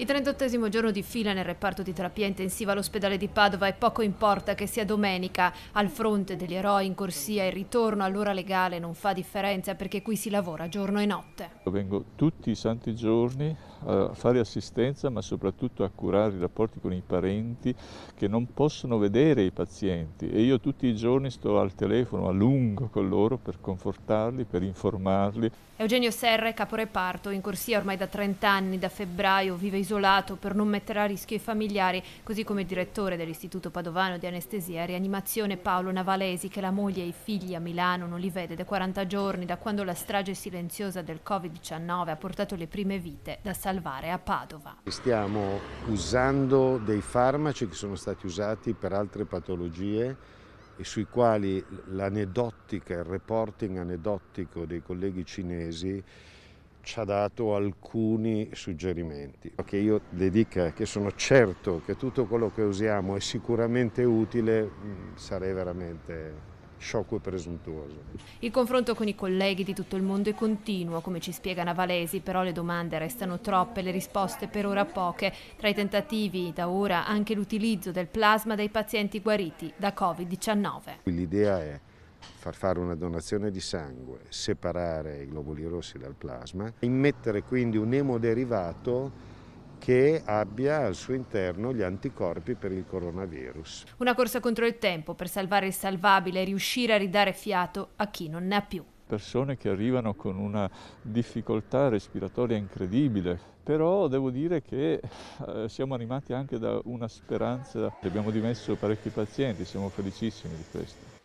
Il 38 giorno di fila nel reparto di terapia intensiva all'ospedale di Padova e poco importa che sia domenica, al fronte degli eroi in corsia il ritorno all'ora legale non fa differenza perché qui si lavora giorno e notte. Io Vengo tutti i santi giorni eh, a fare assistenza ma soprattutto a curare i rapporti con i parenti che non possono vedere i pazienti e io tutti i giorni sto al telefono a lungo con loro per confortarli, per informarli. Eugenio Serre, caporeparto, in corsia ormai da 30 anni, da febbraio vive isolato isolato per non mettere a rischio i familiari, così come il direttore dell'Istituto Padovano di Anestesia e Rianimazione Paolo Navalesi, che la moglie e i figli a Milano non li vede da 40 giorni, da quando la strage silenziosa del Covid-19 ha portato le prime vite da salvare a Padova. Stiamo usando dei farmaci che sono stati usati per altre patologie e sui quali l'aneddotica, il reporting aneddotico dei colleghi cinesi ci ha dato alcuni suggerimenti. Che io le dica che sono certo che tutto quello che usiamo è sicuramente utile, mm, sarei veramente sciocco e presuntuoso. Il confronto con i colleghi di tutto il mondo è continuo, come ci spiega Navalesi, però le domande restano troppe, le risposte per ora poche. Tra i tentativi da ora anche l'utilizzo del plasma dei pazienti guariti da Covid-19. L'idea è far fare una donazione di sangue, separare i globuli rossi dal plasma, immettere quindi un emoderivato che abbia al suo interno gli anticorpi per il coronavirus. Una corsa contro il tempo per salvare il salvabile e riuscire a ridare fiato a chi non ne ha più. Persone che arrivano con una difficoltà respiratoria incredibile, però devo dire che eh, siamo animati anche da una speranza, abbiamo dimesso parecchi pazienti, siamo felicissimi di questo.